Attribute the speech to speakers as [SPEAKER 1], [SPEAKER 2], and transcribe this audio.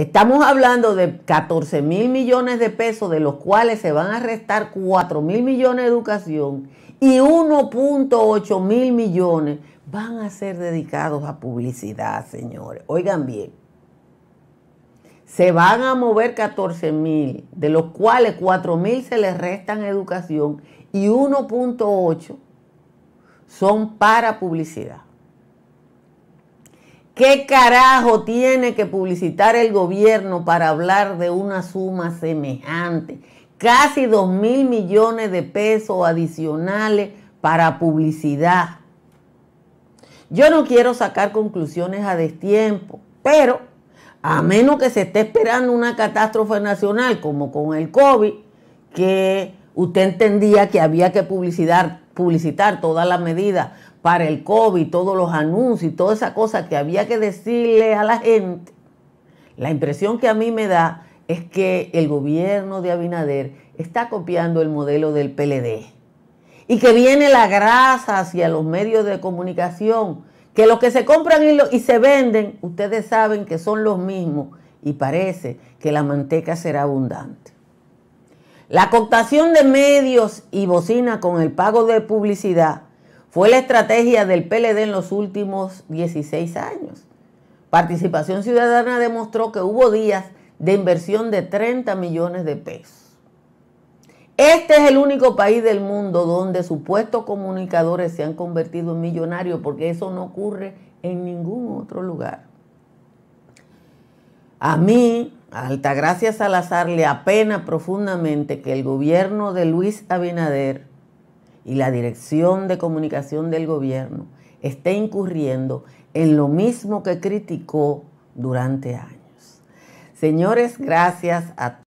[SPEAKER 1] Estamos hablando de 14 mil millones de pesos, de los cuales se van a restar 4 mil millones de educación y 1.8 mil millones van a ser dedicados a publicidad, señores. Oigan bien, se van a mover 14 mil, de los cuales 4 mil se les restan educación y 1.8 son para publicidad. ¿Qué carajo tiene que publicitar el gobierno para hablar de una suma semejante? Casi 2 mil millones de pesos adicionales para publicidad. Yo no quiero sacar conclusiones a destiempo, pero a menos que se esté esperando una catástrofe nacional como con el COVID, que usted entendía que había que publicitar publicitar todas las medidas para el COVID, todos los anuncios y toda esa cosa que había que decirle a la gente, la impresión que a mí me da es que el gobierno de Abinader está copiando el modelo del PLD y que viene la grasa hacia los medios de comunicación, que los que se compran y, y se venden, ustedes saben que son los mismos y parece que la manteca será abundante. La cooptación de medios y bocina con el pago de publicidad fue la estrategia del PLD en los últimos 16 años. Participación Ciudadana demostró que hubo días de inversión de 30 millones de pesos. Este es el único país del mundo donde supuestos comunicadores se han convertido en millonarios porque eso no ocurre en ningún otro lugar. A mí Altagracia Salazar le apena profundamente que el gobierno de Luis Abinader y la dirección de comunicación del gobierno esté incurriendo en lo mismo que criticó durante años. Señores, gracias a todos.